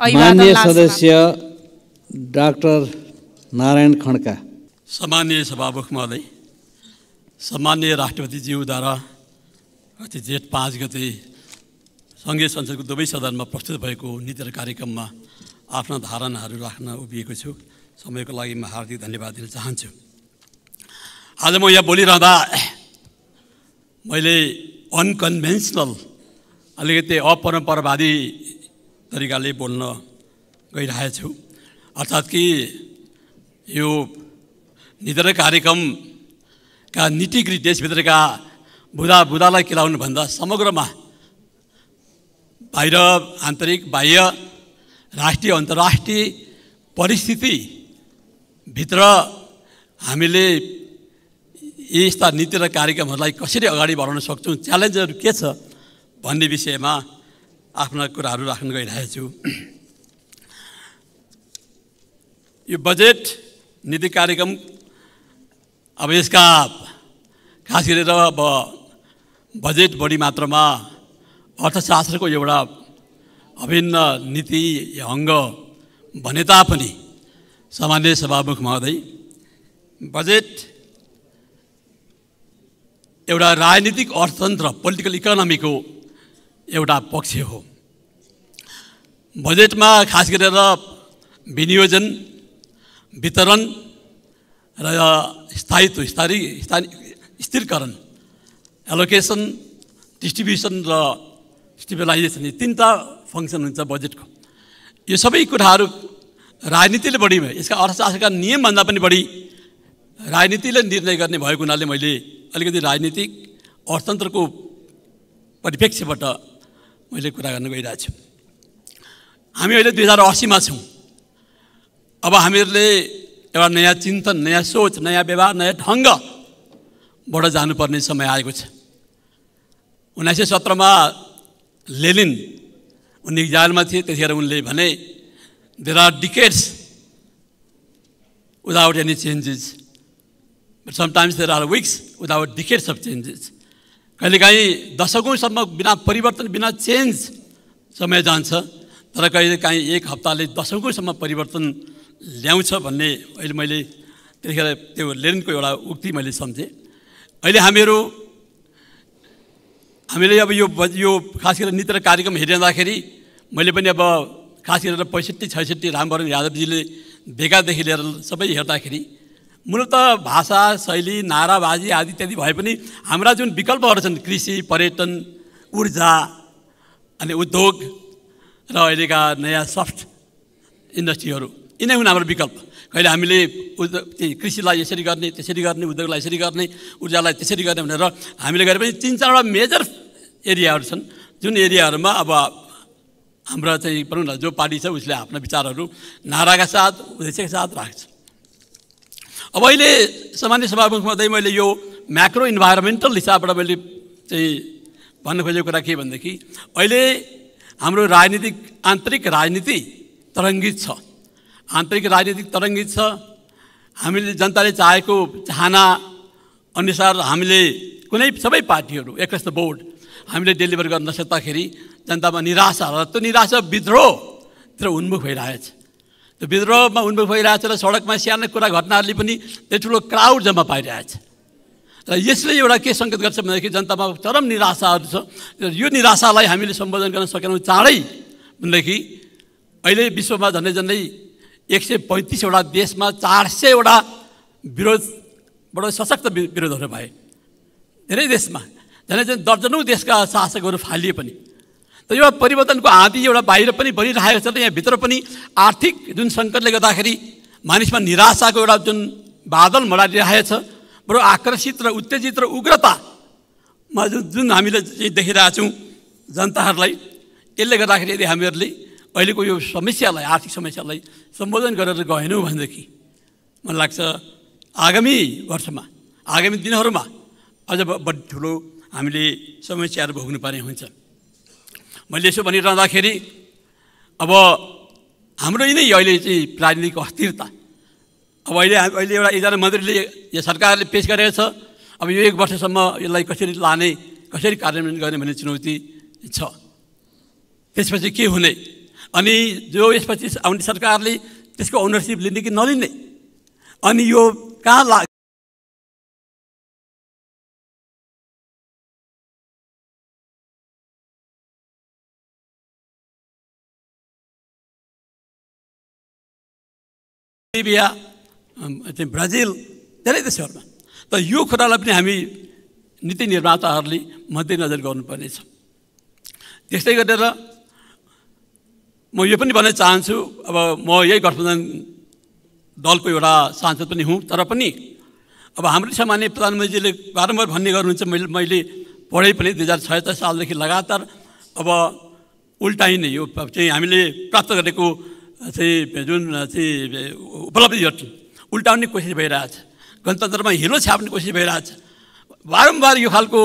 मान्य सदस्य डाक्टर नारायण खड्का सामान्य सभामुख महोदय सामान्य राष्ट्रपतिज्यूद्वारा गति जेठ पाँच गते सङ्घीय संसदको दुवै सदनमा प्रस्तुत भएको नीति र कार्यक्रममा आफ्ना धारणाहरू राख्न उभिएको छु समयको लागि म हार्दिक धन्यवाद दिन चाहन्छु आज म यहाँ बोलिरहँदा मैले अनकन्भेन्सनल अलिकति अपरम्परावादी तरिकाले बोल्न गइरहेछु अर्थात् कि यो निधर कार्यक्रमका नीतिकृत देशभित्रका बुधा बुधालाई केलाउनुभन्दा समग्रमा बाहिर आन्तरिक बाह्य राष्ट्रिय अन्तर्राष्ट्रिय परिस्थितिभित्र हामीले यस्ता नीति र कार्यक्रमहरूलाई कसरी अगाडि बढाउन सक्छौँ च्यालेन्जहरू के छ भन्ने विषयमा आफ्ना कुराहरू राख्न गइरहेछु यो बजेट नीति कार्यक्रम अब यसका खास गरेर अब बजेट बढी मात्रामा अर्थशास्त्रको एउटा अभिन्न नीति अङ्ग भने तापनि सामान्य सभामुख महोदय बजेट एउटा राजनीतिक अर्थतन्त्र पोलिटिकल इकोनोमीको एउटा पक्ष हो बजेटमा खास गरेर विनियोजन वितरण र स्थायित्व स्थायी स्थानीय स्थिरकरण एलोकेसन डिस्ट्रिब्युसन र स्टेबिलाइजेसन यी तिनवटा फङ्सन हुन्छ बजेटको यो सबै कुराहरू राजनीतिले बढी यसका अर्थशास्त्रका नियमभन्दा पनि बढी राजनीतिले निर्णय गर्ने भएको हुनाले मैले अलिकति राजनीतिक अर्थतन्त्रको परिप्रेक्ष्यबाट मैले कुरा गर्न गइरहेको छु हामी अहिले दुई हजार असीमा छौँ अब हामीहरूले एउटा नयाँ चिन्तन नयाँ सोच नयाँ व्यवहार नयाँ ढङ्गबाट जानुपर्ने समय आएको छ उन्नाइस सय सत्रमा लेलिन उनी जालमा थिए त्यतिखेर उनले भने there are decades without any changes sometimes there are weeks without decades of changes कहिलेकाहीँ दशकौँसम्म बिना परिवर्तन बिना चेन्ज समय जान्छ तर कहिलेकाहीँ एक हप्ताले दशकौँसम्म परिवर्तन ल्याउँछ भन्ने अहिले मैले त्यतिखेर त्यो लेनको एउटा उक्ति मैले सम्झेँ अहिले हामीहरू हामीले अब यो यो खास गरेर नीति र कार्यक्रम हेरिरहँदाखेरि मैले पनि अब खास गरेर पैँसठी छैसठी रामवरण यादवजीले देखादेखि लिएर सबै हेर्दाखेरि मूलत भाषा शैली नाराबाजी आदि इत्यादि भए पनि हाम्रा जुन विकल्पहरू छन् कृषि पर्यटन ऊर्जा अनि उद्योग र अहिलेका नयाँ सफ्ट इन्डस्ट्रीहरू यिनै हुन् हाम्रो विकल्प कहिले हामीले उद्योग कृषिलाई यसरी गर्ने त्यसरी गर्ने उद्योगलाई यसरी गर्ने ऊर्जालाई त्यसरी गर्ने भनेर हामीले गरे पनि तिन चारवटा मेजर एरियाहरू छन् जुन एरियाहरूमा अब हाम्रा चाहिँ भनौँ न जो पार्टी छ उसले आफ्ना विचारहरू नाराका साथ उद्देश्यका साथ राख्छ अब अहिले सामान्य सभामुख हुँदै मैले यो म्याक्रो इन्भाइरोमेन्टल हिसाबबाट मैले चाहिँ भन्न खोजेको कुरा के भनेदेखि अहिले हाम्रो राजनीतिक आन्तरिक राजनीति तरङ्गित छ आन्तरिक राजनीतिक तरङ्गित छ हामीले जनताले चाहेको चाहना अनुसार हामीले कुनै सबै पार्टीहरू एक बोर्ड हामीले डेलिभर गर्न नसक्दाखेरि जनतामा निराशा र त्यो निराशा विद्रोहतिर उन्मुख भइरहेछ विद्रोहमा उन्मुख भइरहेछ र सडकमा सानो कुरा घटनाहरूले पनि त्यो ठुलो क्राउड जम्मा पाइरहेछ र यसले एउटा के सङ्केत गर्छ भनेदेखि जनतामा चरम निराशाहरू छ यो निराशालाई हामीले सम्बोधन गर्न सकेनौँ चाँडै भनेदेखि अहिले विश्वमा झन्डै झन्डै एक सय पैँतिसवटा देशमा चार सयवटा विरोधबाट सशक्त विरोधहरू भए धेरै देशमा झन्डै झन् दर्जनौँ देशका शासकहरू फालिए पनि त यो परिवर्तनको आँधी एउटा बाहिर पनि बनिरहेको छ त यहाँभित्र पनि आर्थिक जुन सङ्कटले गर्दाखेरि मानिसमा निराशाको एउटा जुन बादल छ बरु आकर्षित र उत्तेजित र उग्रतामा जुन जुन हामीले देखिरहेछौँ जनताहरूलाई त्यसले गर्दाखेरि यदि हामीहरूले अहिलेको यो समस्यालाई आर्थिक समस्यालाई सम्बोधन गरेर गएनौँ भनेदेखि मलाई लाग्छ आगामी वर्षमा आगामी दिनहरूमा अझ बढी ठुलो हामीले समस्याहरू भोग्नुपर्ने हुन्छ मैले यसो भनिरहँदाखेरि अब हाम्रो यिनै अहिले चाहिँ राजनीतिक अस्थिरता अब अहिले अहिले एउटा एकजना मन्त्रीले यो सरकारले पेस गरेको छ अब यो एक वर्षसम्म यसलाई कसरी लाने कसरी कार्यान्वयन गर्ने भन्ने चुनौती छ त्यसपछि के हुने अनि जो यसपछि आउने सरकारले त्यसको ओनरसिप लिने कि नलिने अनि यो कहाँ ला लिबिया चाहिँ ब्राजिल धेरै देशहरूमा त यो कुरालाई पनि हामी नीति निर्माताहरूले मध्यनजर गर्नुपर्नेछ त्यस्तै गरेर म यो पनि भन्न चाहन्छु अब म यही गठबन्धन दलको एउटा सांसद पनि हुँ तर पनि अब हाम्रो सामान्य प्रधानमन्त्रीजीले बारम्बार भन्ने गर्नुहुन्छ मैले मैले पढेँ पनि दुई हजार छयत्तर सालदेखि लगातार अब उल्टाइने यो चाहिँ हामीले प्राप्त गरेको चाहिँ जुन चाहिँ उपलब्धिहरू उल्टाउने कोसिस भइरहेछ गणतन्त्रमा हिलो छ्याप्ने कोसिस भइरहेछ बारम्बार यो खालको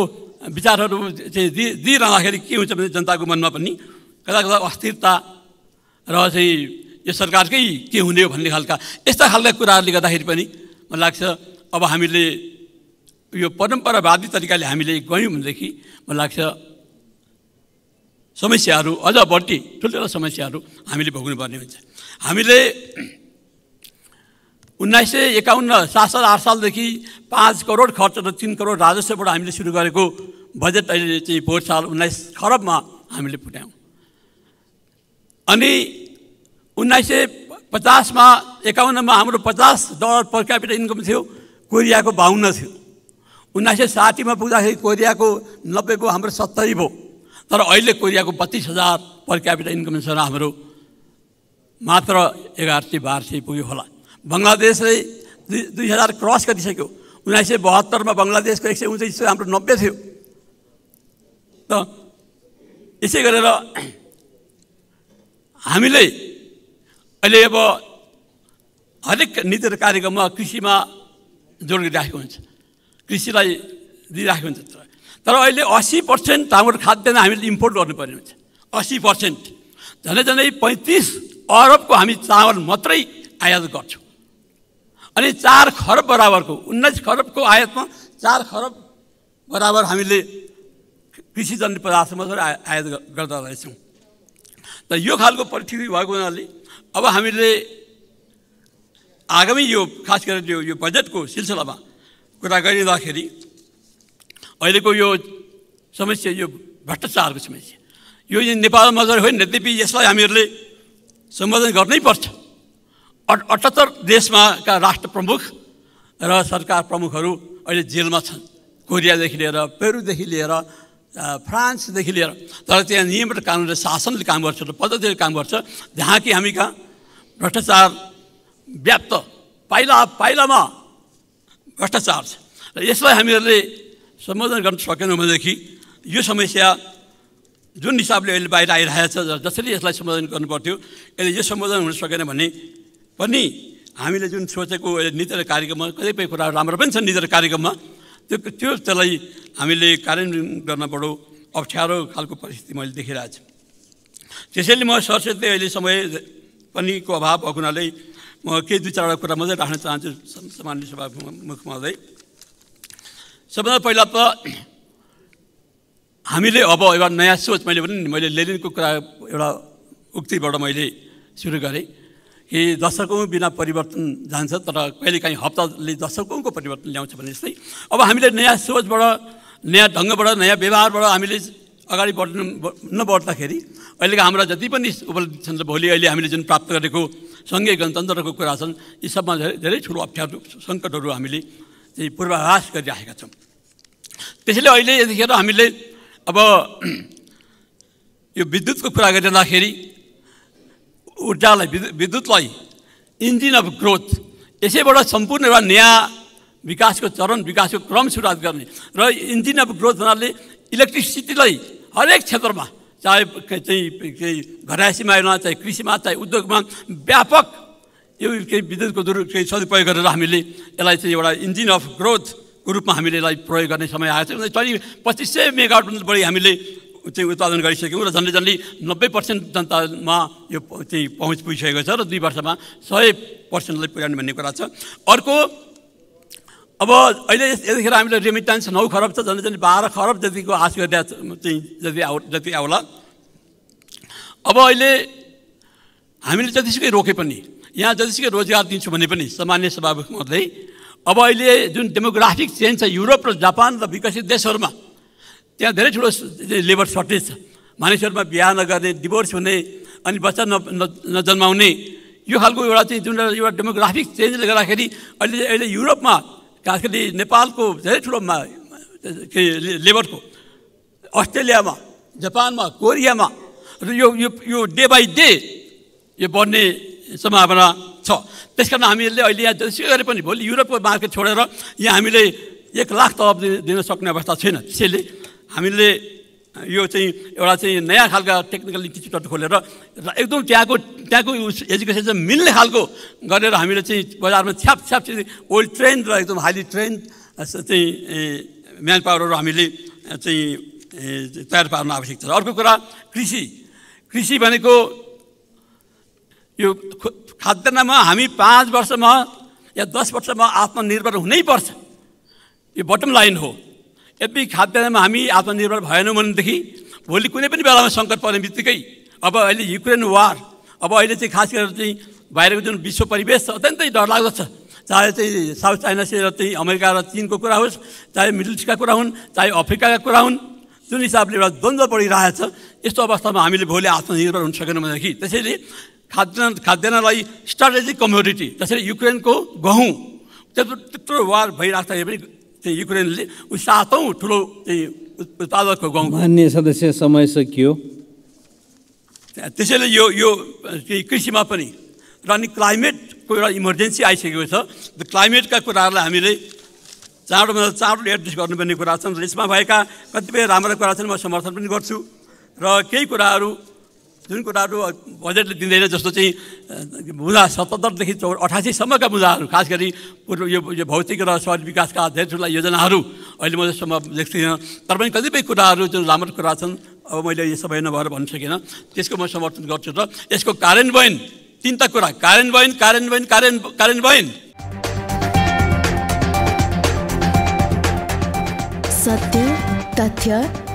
विचारहरू चाहिँ दि दिइरहँदाखेरि के हुन्छ भने जनताको मनमा पनि कता कता अस्थिरता र चाहिँ यो सरकारकै के हुने हो भन्ने खालका यस्ता खालका कुराहरूले गर्दाखेरि पनि मलाई लाग्छ अब हामीले यो परम्परावादी तरिकाले हामीले गयौँ भनेदेखि मलाई लाग्छ समस्याहरू अझ बढ्ती ठुल्ठुला समस्याहरू हामीले भोग्नुपर्ने हुन्छ हामीले उन्नाइस सय एकाउन्न सात साल आठ सालदेखि पाँच करोड खर्च र तिन करोड राजस्वबाट हामीले सुरु गरेको बजेट अहिले चाहिँ पोहोर साल उन्नाइस खरबमा हामीले पुट्यायौँ अनि उन्नाइस सय पचासमा एकाउन्नमा हाम्रो पचास डलर पर क्यापिटल इन्कम थियो कोरियाको बाहुन्न थियो उन्नाइस सय साठीमा पुग्दाखेरि कोरियाको नब्बेको हाम्रो सत्तरी भयो तर अहिले कोरियाको बत्तिस हजार पर क्यापिटल इन्कम छ हाम्रो मात्र एघार सय बाह्र सय पुग्यो होला बङ्गलादेशले दुई दुई हजार क्रस गरिसक्यो उन्नाइस सय बहत्तरमा बङ्गलादेशको एक सय उन्चालिस हाम्रो नब्बे थियो त यसै गरेर हामीले अहिले अब हरेक नीति र कार्यक्रममा कृषिमा जोड गरिराखेको हुन्छ कृषिलाई दिइराखेको हुन्छ तर अहिले असी पर्सेन्ट हाम्रो खाद्यान्न हामीले इम्पोर्ट गर्नुपर्ने हुन्छ असी पर्सेन्ट झन्डै झन्डै पैँतिस अरबको हामी चामल मात्रै आयात गर्छौँ अनि चार खरब बराबरको उन्नाइस खरबको आयातमा चार खरब बराबर हामीले कृषिजन्य पदार्थ मात्रै आयात गर्दा रहेछौँ त यो खालको परिस्थिति भएको हुनाले अब हामीले आगामी यो खास गरेर यो बजेटको सिलसिलामा कुरा गरिँदाखेरि अहिलेको यो समस्या यो भ्रष्टाचारको समस्या यो नेपालमा मात्र होइन यद्यपि यसलाई हामीहरूले सम्बोधन गर्नै पर्छ अट अठहत्तर देशमाका राष्ट्र प्रमुख र सरकार प्रमुखहरू अहिले जेलमा छन् कोरियादेखि लिएर पेरुदेखि लिएर फ्रान्सदेखि लिएर तर त्यहाँ नियम नियमित कानुनले शासनले काम गर्छ र पद्धतिले काम गर्छ जहाँ कि हामी कहाँ भ्रष्टाचार व्याप्त पाइला पाइलामा भ्रष्टाचार छ र यसलाई हामीहरूले सम्बोधन गर्न सकेनौँ भनेदेखि यो समस्या जुन हिसाबले अहिले बाहिर आइरहेको छ जसरी यसलाई सम्बोधन गर्नुपर्थ्यो यसले यो सम्बोधन हुन सकेन भने पनि हामीले जुन सोचेको नीति र कार्यक्रममा कतिपय कुराहरू राम्रो पनि छन् नीति र कार्यक्रममा त्यो त्यो त्यसलाई हामीले कार्यान्वयन गर्न बडो अप्ठ्यारो खालको परिस्थिति मैले देखिरहेको छु त्यसैले म सरस्वती अहिले समय पनिको अभाव भएको हुनाले म केही दुई चारवटा कुरा मात्रै राख्न चाहन्छु सामान्य सभा मुखमा चाहिँ सबभन्दा पहिला त हामीले अब एउटा नयाँ सोच मैले पनि मैले लेनिनको कुरा एउटा उक्तिबाट मैले सुरु गरेँ कि दशकौँ बिना परिवर्तन जान्छ तर कहिलेकाहीँ हप्ताले दशकौँको परिवर्तन ल्याउँछ भने जस्तै अब हामीले नयाँ सोचबाट नयाँ ढङ्गबाट नयाँ व्यवहारबाट हामीले अगाडि बढ्नु नबढ्दाखेरि अहिलेको हाम्रा जति पनि उपलब्धि छन् भोलि अहिले हामीले जुन प्राप्त गरेको सङ्घीय गणतन्त्रको कुरा छन् यी सबमा धेरै धेरै ठुलो अप्ठ्यारो सङ्कटहरू हामीले चाहिँ पूर्वाभास गरिराखेका छौँ त्यसैले अहिले यतिखेर हामीले अब यो विद्युतको कुरा गरिरहँदाखेरि ऊर्जालाई विद्युतलाई इन्जिन अफ ग्रोथ यसैबाट सम्पूर्ण एउटा नयाँ विकासको चरण विकासको क्रम सुरुवात गर्ने र इन्जिन अफ ग्रोथ हुनाले इलेक्ट्रिसिटीलाई हरेक क्षेत्रमा चाहे चाहिँ होइन चाहे कृषिमा चाहे उद्योगमा व्यापक यो केही विदेशको दुर केही सदुपयोग गरेर हामीले यसलाई चाहिँ एउटा इन्जिन अफ ग्रोथको रूपमा हामीले यसलाई प्रयोग गर्ने समय आएको छ ट्वेन्टी पच्चिस सय मेगावट बढी हामीले चाहिँ उत्पादन गरिसक्यौँ र झन्डै झन्डै नब्बे पर्सेन्ट जनतामा यो चाहिँ पहुँच पुगिसकेको छ र दुई वर्षमा सय पर्सेन्टलाई पुर्याउने भन्ने कुरा छ अर्को अब अहिले यतिखेर हामीले रेमिटान्स नौ खरब छ झन्डै झन्डै बाह्र खरब जतिको आश गरिरहेको चाहिँ जति आउ जति आउला अब अहिले हामीले जतिसुकै रोके पनि यहाँ जतिसुकै रोजगार दिन्छु भने पनि सामान्य स्वभाविक महोदय अब अहिले जुन डेमोग्राफिक चेन्ज छ युरोप र जापान र विकसित देशहरूमा त्यहाँ धेरै ठुलो लेबर सर्टेज छ मानिसहरूमा बिहा नगर्ने डिभोर्स हुने अनि बच्चा न नजन्माउने यो खालको एउटा चाहिँ जुन एउटा डेमोग्राफिक चेन्जले गर्दाखेरि अहिले अहिले युरोपमा खास गरी नेपालको धेरै ठुलो लेबरको अस्ट्रेलियामा जापानमा कोरियामा र यो यो डे बाई डे यो बढ्ने सम्भावना छ त्यस कारण हामीले अहिले यहाँ जसै गरे पनि भोलि युरोपको मार्केट छोडेर यहाँ हामीले एक लाख तलब दिन सक्ने अवस्था छैन त्यसैले हामीले यो चाहिँ एउटा चाहिँ नयाँ खालका टेक्निकल इन्स्टिच्युटहरू खोलेर र एकदम त्यहाँको त्यहाँको एजुकेसन चाहिँ मिल्ने खालको गरेर हामीले चाहिँ बजारमा छ्याप छ्याप चाहिँ ओल्ड ट्रेन्ड र एकदम हाइली ट्रेन्ड चाहिँ म्यान पावरहरू हामीले चाहिँ तयार पार्नु आवश्यक छ अर्को कुरा कृषि कृषि भनेको यो खाद्यान्नमा हामी पाँच वर्षमा या दस वर्षमा आत्मनिर्भर हुनैपर्छ यो बटम लाइन हो यदि खाद्यान्नमा हामी आत्मनिर्भर भएनौँ भनेदेखि भोलि कुनै पनि बेलामा सङ्कट पर्ने बित्तिकै अब अहिले युक्रेन वार अब अहिले चाहिँ खास गरेर चाहिँ बाहिरको जुन विश्व परिवेश छ अत्यन्तै डरलाग्दो छ चाहे चाहिँ साउथ चाइना सी र चाहिँ अमेरिका र चिनको कुरा होस् चाहे मिडल इस्टका कुरा हुन् चाहे अफ्रिकाका कुरा हुन् जुन हिसाबले एउटा द्वन्द्व बढिरहेको छ यस्तो अवस्थामा हामीले भोलि आत्मनिर्भर हुन सकेनौँ भनेदेखि त्यसैले खाद्यान्न खाद्यान्नलाई स्ट्राटेजिक कम्योडिटी जसरी युक्रेनको गहुँ त्यत्रो त्यत्रो वार भइरहेको छ पनि युक्रेनले ऊ सातौँ ठुलो उत्पादकको गहुँ मान्य सदस्य समय सकियो त्यसैले यो यो कृषिमा पनि र अनि क्लाइमेटको एउटा इमर्जेन्सी आइसकेको छ क्लाइमेटका कुराहरूलाई हामीले चाँडोभन्दा चाँडो एड्रेस गर्नुपर्ने कुरा छन् र यसमा भएका कतिपय राम्रा कुरा छन् म समर्थन पनि गर्छु र केही कुराहरू जुन कुराहरू बजेटले दिँदैन जस्तो चाहिँ मुदा सतहत्तरदेखि चौ अठासीसम्मका मुदाहरू खास गरी पूर्व यो यो भौतिक र सहरी विकासका धेरै ठुला योजनाहरू अहिले म जसम्म देख्दिनँ तर पनि कतिपय कुराहरू जुन राम्रो कुरा छन् अब मैले यो सबै नभएर भन्न सकिनँ त्यसको म समर्थन गर्छु र यसको कार्यान्वयन तिनवटा कुरा कार्यान्वयन कार्यान्वयन कार्यान् कार्यान्वयन सत्य तथ्य